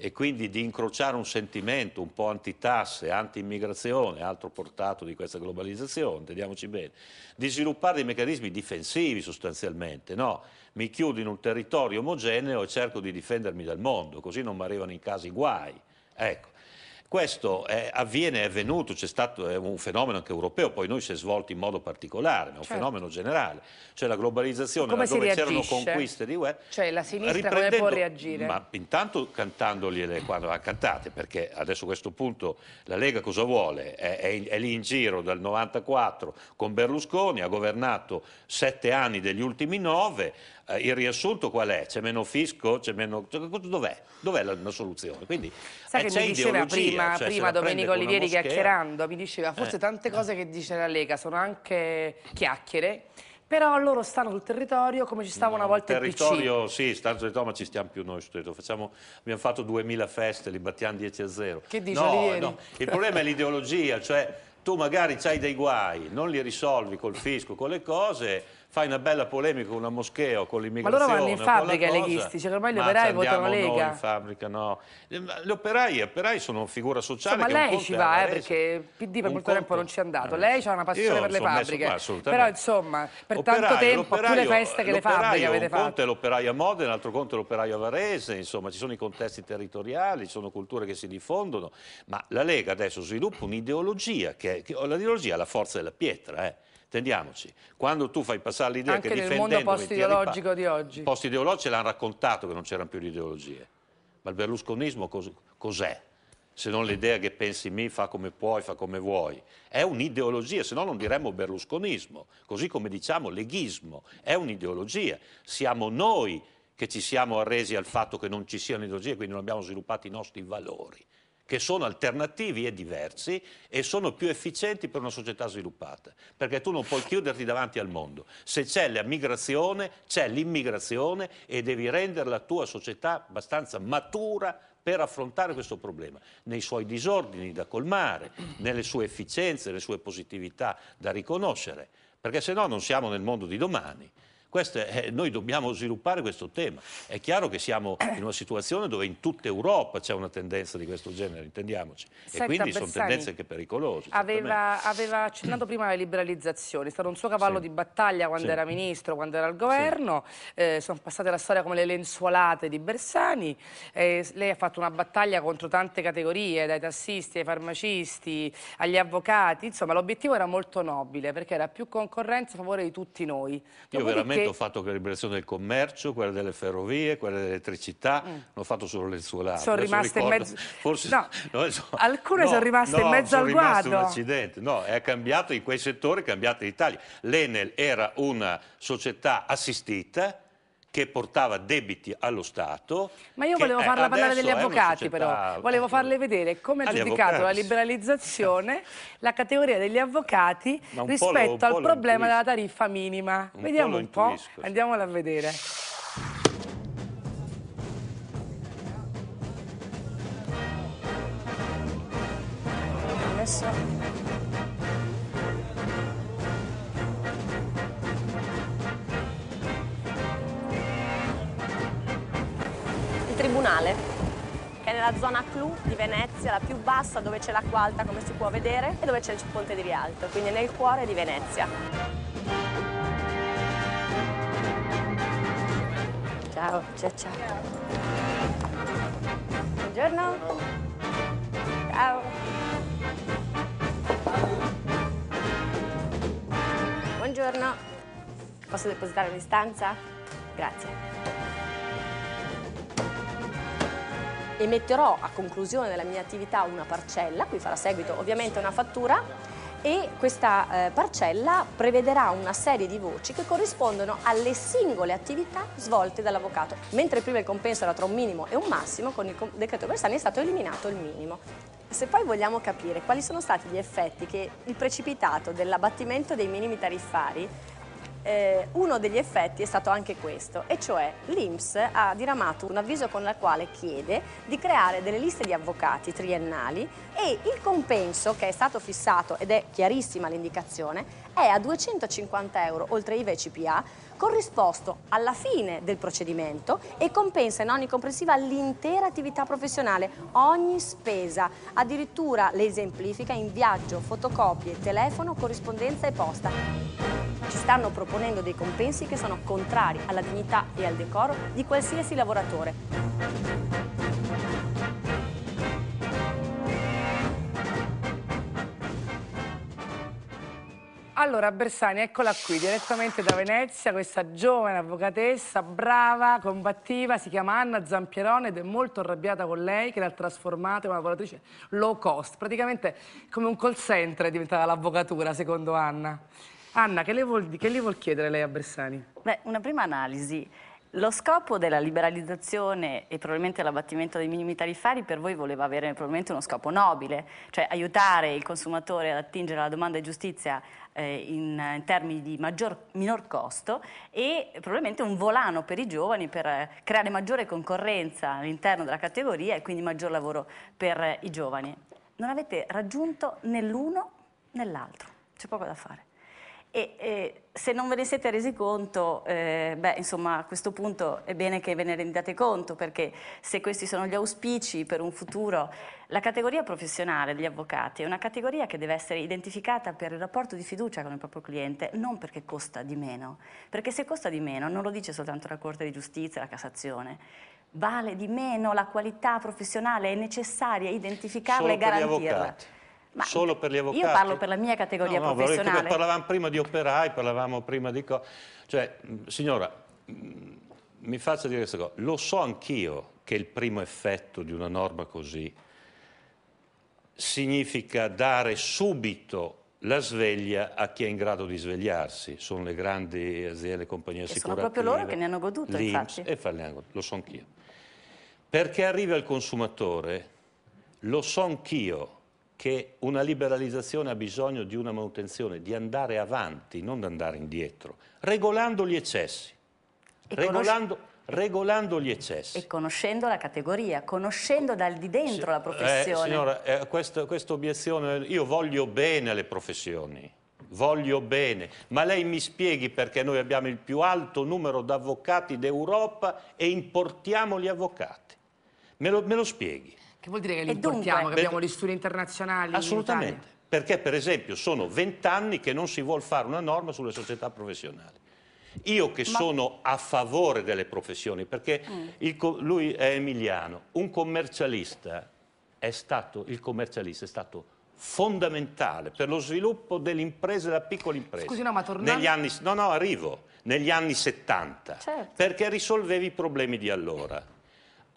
e quindi di incrociare un sentimento un po' antitasse, anti-immigrazione, altro portato di questa globalizzazione, teniamoci bene, di sviluppare dei meccanismi difensivi sostanzialmente, no? Mi chiudo in un territorio omogeneo e cerco di difendermi dal mondo, così non mi arrivano in casa i guai. Ecco. Questo è, avviene, è venuto, c'è stato è un fenomeno anche europeo, poi noi si è svolto in modo particolare, ma è un certo. fenomeno generale. Cioè la globalizzazione, come dove c'erano conquiste di web. Cioè la sinistra come può reagire? Ma intanto cantandogliele quando ha ah, cantate, perché adesso a questo punto la Lega cosa vuole? È, è, è lì in giro dal 94 con Berlusconi, ha governato sette anni degli ultimi nove, eh, il riassunto qual è? C'è meno fisco? C'è meno... Cioè, dov'è? Dov'è la, la soluzione? Quindi, Sai eh, che mi diceva prima, cioè, prima Domenico Olivieri chiacchierando, mi diceva forse eh. tante cose che dice la Lega sono anche chiacchiere, però loro stanno sul territorio come ci stava no, una mm, volta il PC. territorio, sì, stanno sul territorio, ma ci stiamo più noi sul territorio. Facciamo, abbiamo fatto 2000 feste, li battiamo 10 a 0. Che dici, no, no. Il problema è l'ideologia, cioè tu magari hai dei guai, non li risolvi col fisco, con le cose fai una bella polemica con una moschea o con l'immigrazione. Ma loro vanno in fabbrica i leghisti, cioè ormai gli operai votano Lega. No, in fabbrica no. Gli operai, operai sono figura sociale Insomma, che lei ci va, eh, perché PD per molto tempo non ci è andato. Eh, lei ha una passione Io per le fabbriche. Qua, però insomma, per operaio, tanto tempo, più le feste che le fabbriche avete fatto. Un conto è l'operaio a Modena, un altro conto è l'operaio a Varese, insomma, ci sono i contesti territoriali, ci sono culture che si diffondono, ma la Lega adesso sviluppa un'ideologia che, che l'ideologia ha la forza della pietra, eh Intendiamoci, quando tu fai passare l'idea Anche che difendendo... Anche nel mondo post-ideologico di oggi. Post-ideologici l'hanno raccontato che non c'erano più ideologie. Ma il berlusconismo cos'è? Se non l'idea che pensi mi, fa come puoi, fa come vuoi. È un'ideologia, se no non diremmo berlusconismo, così come diciamo leghismo, è un'ideologia. Siamo noi che ci siamo arresi al fatto che non ci siano ideologie, quindi non abbiamo sviluppato i nostri valori che sono alternativi e diversi e sono più efficienti per una società sviluppata, perché tu non puoi chiuderti davanti al mondo. Se c'è la migrazione, c'è l'immigrazione e devi rendere la tua società abbastanza matura per affrontare questo problema, nei suoi disordini da colmare, nelle sue efficienze, nelle sue positività da riconoscere, perché se no non siamo nel mondo di domani. È, eh, noi dobbiamo sviluppare questo tema. È chiaro che siamo in una situazione dove in tutta Europa c'è una tendenza di questo genere, intendiamoci. Senta, e quindi Bersani sono tendenze anche pericolose. Aveva, aveva, accennato prima la liberalizzazione, è stato un suo cavallo sì. di battaglia quando sì. era ministro, quando era al governo. Sì. Eh, sono passate la storia come le lenzuolate di Bersani. Eh, lei ha fatto una battaglia contro tante categorie, dai tassisti ai farmacisti, agli avvocati. Insomma, l'obiettivo era molto nobile perché era più concorrenza a favore di tutti noi. Io veramente ho fatto la liberazione del commercio, quella delle ferrovie, quella dell'elettricità, mm. non ho fatto solo le solari. Sono rimaste in mezzo... Forse... No, no, so... alcune no, sono rimaste in mezzo al guado. No, un accidente. No, è cambiato in quei settori, è cambiata l'Italia. L'Enel era una società assistita, che portava debiti allo Stato. Ma io volevo eh, farla parlare degli avvocati società... però, volevo farle vedere come ha giudicato la liberalizzazione la categoria degli avvocati rispetto lo, al problema della tariffa minima. Un Vediamo un po', sì. andiamola a vedere. Adesso... comunale, che è nella zona clou di Venezia, la più bassa dove c'è l'acqua alta come si può vedere e dove c'è il ponte di Rialto, quindi nel cuore di Venezia. Ciao, ciao, ciao. Buongiorno. Ciao. Buongiorno. Posso depositare l'istanza? Grazie. emetterò a conclusione della mia attività una parcella, qui farà seguito ovviamente una fattura, e questa eh, parcella prevederà una serie di voci che corrispondono alle singole attività svolte dall'avvocato. Mentre prima il compenso era tra un minimo e un massimo, con il decreto Bersani è stato eliminato il minimo. Se poi vogliamo capire quali sono stati gli effetti che il precipitato dell'abbattimento dei minimi tariffari eh, uno degli effetti è stato anche questo, e cioè l'Inps ha diramato un avviso con il quale chiede di creare delle liste di avvocati triennali e il compenso che è stato fissato, ed è chiarissima l'indicazione, è a 250 euro oltre IVA e CPA, corrisposto alla fine del procedimento e compensa in ogni comprensiva l'intera attività professionale, ogni spesa, addirittura le esemplifica in viaggio, fotocopie, telefono, corrispondenza e posta stanno proponendo dei compensi che sono contrari alla dignità e al decoro di qualsiasi lavoratore. Allora, Bersani, eccola qui, direttamente da Venezia, questa giovane avvocatessa, brava, combattiva, si chiama Anna Zampierone ed è molto arrabbiata con lei che l'ha trasformata in una lavoratrice low cost, praticamente come un call center è diventata l'avvocatura, secondo Anna. Anna, che le, vuol, che le vuol chiedere lei a Bressani? Beh, una prima analisi. Lo scopo della liberalizzazione e probabilmente l'abbattimento dei minimi tariffari per voi voleva avere probabilmente uno scopo nobile, cioè aiutare il consumatore ad attingere alla domanda di giustizia eh, in, in, termini di maggior, minor costo e probabilmente un volano per i giovani per eh, creare maggiore concorrenza all'interno della categoria e quindi maggior lavoro per eh, i giovani. Non avete raggiunto né l'uno né l'altro, c'è poco da fare. E, e, se non ve ne siete resi conto, eh, beh, insomma, a questo punto è bene che ve ne rendiate conto, perché se questi sono gli auspici per un futuro, la categoria professionale degli avvocati è una categoria che deve essere identificata per il rapporto di fiducia con il proprio cliente, non perché costa di meno, perché se costa di meno non lo dice soltanto la Corte di Giustizia, la Cassazione, vale di meno la qualità professionale, è necessaria identificarla Solo e garantirla. Ma solo per gli avvocati? Io parlo per la mia categoria no, no, professionale. Dire, parlavamo prima di operai, parlavamo prima di... Cioè, signora, mi faccia dire questa cosa. Lo so anch'io che il primo effetto di una norma così significa dare subito la sveglia a chi è in grado di svegliarsi. Sono le grandi aziende, le compagnie assicurative. sono proprio loro che ne hanno goduto, infatti. E farne lo so anch'io. Perché arriva il consumatore, lo so anch'io che una liberalizzazione ha bisogno di una manutenzione, di andare avanti, non di andare indietro, regolando gli eccessi. Regolando, regolando, gli eccessi. E conoscendo la categoria, conoscendo dal di dentro sì, la eh, professione. Eh, signora, eh, questa, questa obiezione, io voglio bene le professioni, voglio bene, ma lei mi spieghi perché noi abbiamo il più alto numero di avvocati d'Europa e importiamo gli avvocati. me lo, me lo spieghi. Che vuol dire che li importiamo, dunque, che abbiamo gli studi internazionali? Assolutamente, in perché per esempio sono vent'anni che non si vuole fare una norma sulle società professionali. Io che Ma... sono a favore delle professioni, perché mm. il, lui è emiliano, un commercialista è stato, il commercialista è stato fondamentale per lo sviluppo dell'impresa e della piccola impresa. Scusi, no, ma tornando... Negli anni, no, no, arrivo, negli anni 70, certo. perché risolvevi i problemi di allora.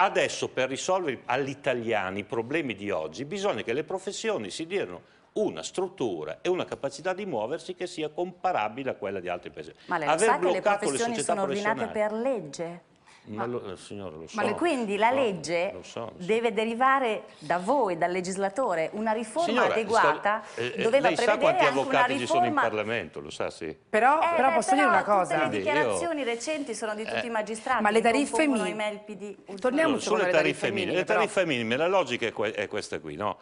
Adesso per risolvere agli italiani i problemi di oggi bisogna che le professioni si diano una struttura e una capacità di muoversi che sia comparabile a quella di altri paesi. Ma lei Aver sa che le professioni le sono ordinate per legge? Ma, lo, eh, signora, lo so. Ma quindi la legge no, so, deve so. derivare da voi, dal legislatore, una riforma signora, adeguata sta, eh, eh, doveva lei sa quanti avvocati riforma... ci sono in Parlamento, lo sa sì. Però, eh, però posso però dire una cosa. le dichiarazioni io... recenti sono di tutti eh, i magistrati. Ma le tariffe minime... Torniamo allora, sulle tariffe minime. Le tariffe minime, la logica è, que è questa qui, no?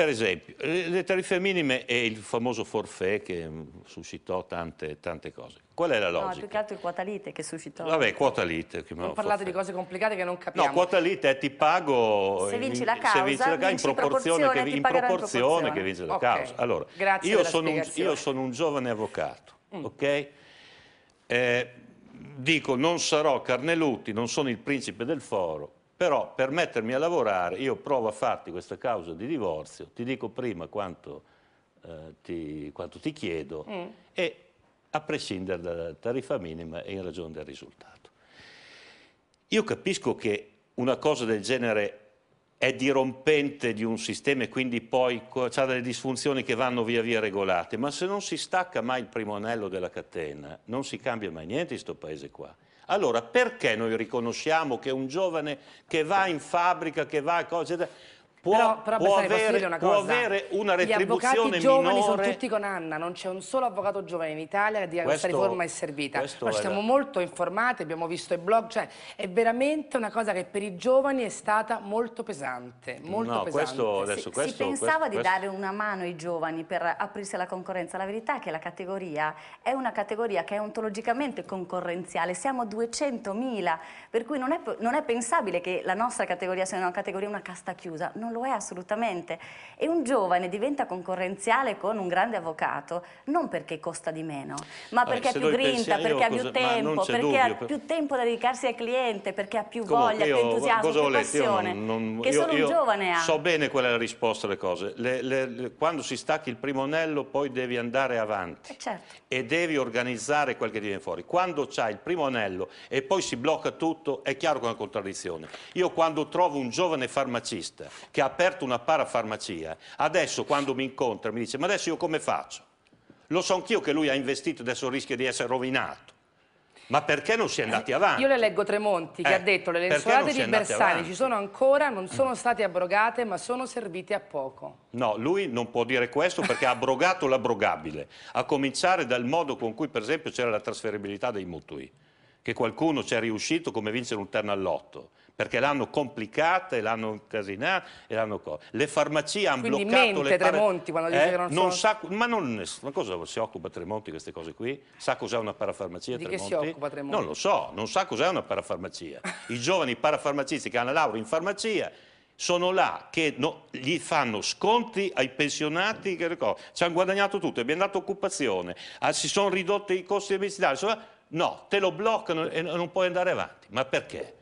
Per esempio, le tariffe minime e il famoso forfè che mm, suscitò tante, tante cose. Qual è la logica? No, più che altro il quota lite che suscitò. Vabbè, quota lite. Che non di cose complicate che non capiamo. No, quota lite è ti pago se vinci la causa, vinci la causa vinci in, proporzione, proporzione, che, in proporzione che, vince la okay. causa. Allora, io sono, un, io sono, un, giovane avvocato, mm. ok? Eh, dico, non sarò Carnelutti, non sono il principe del foro, però per mettermi a lavorare io provo a farti questa causa di divorzio, ti dico prima quanto, eh, ti, quanto ti, chiedo mm. e a prescindere dalla tariffa minima e in ragione del risultato. Io capisco che una cosa del genere è dirompente di un sistema e quindi poi ha delle disfunzioni che vanno via via regolate, ma se non si stacca mai il primo anello della catena, non si cambia mai niente in questo paese qua. Allora, perché noi riconosciamo che un giovane che va in fabbrica, che va a cose Può, però, però può, avere, una può avere, una retribuzione minore. Gli avvocati giovani sono tutti con Anna, non c'è un solo avvocato giovane in Italia che dica questo, questa riforma è servita. Noi siamo molto informati, abbiamo visto i blog, cioè è veramente una cosa che per i giovani è stata molto pesante. Molto no, pesante. Questo, adesso, si, questo, si, pensava di dare una mano ai giovani per aprirsi alla concorrenza. La verità è che la categoria è una categoria che è ontologicamente concorrenziale, siamo 200.000, per cui non è, non è, pensabile che la nostra categoria sia una categoria, una casta chiusa. Non non lo è assolutamente. E un giovane diventa concorrenziale con un grande avvocato non perché costa di meno, ma perché eh, ha più grinta, perché ha più tempo, perché dubbio, ha più tempo da dedicarsi al cliente, perché ha più voglia, io, più entusiasmo, più passione, non, non... che io, solo un giovane ha. So bene qual è la risposta alle cose. Le, le, le, quando si stacchi il primo anello poi devi andare avanti eh, certo. e devi organizzare quel che viene fuori. Quando c'hai il primo anello e poi si blocca tutto, è chiaro che è una contraddizione. Io quando trovo un giovane farmacista che che ha aperto una parafarmacia, adesso quando mi incontra mi dice ma adesso io come faccio? Lo so anch'io che lui ha investito, adesso rischia di essere rovinato. Ma perché non si è eh, andati avanti? Io le leggo Tremonti che eh, ha detto le lenzuolate di Bersani ci sono ancora, non sono state abrogate ma sono servite a poco. No, lui non può dire questo perché ha abrogato l'abrogabile, a cominciare dal modo con cui per esempio c'era la trasferibilità dei mutui che qualcuno ci è riuscito come vincere un terno all'otto perché l'hanno complicata e l'hanno incasinata e l'hanno le farmacie hanno Quindi bloccato mente, le pare... Tremonti quando dice eh? che non, non sono... sa ma, non... ma cosa si occupa Tremonti di queste cose qui? Sa cos'è una parafarmacia di Tremonti? che si occupa Tremonti? Non lo so, non sa cos'è una parafarmacia. I giovani parafarmacisti che hanno la laurea in farmacia sono là che no, gli fanno sconti ai pensionati, che ci hanno guadagnato tutto, abbiamo dato occupazione, ah, si sono ridotti i costi medicinali, no, te lo bloccano e non puoi andare avanti. Ma perché?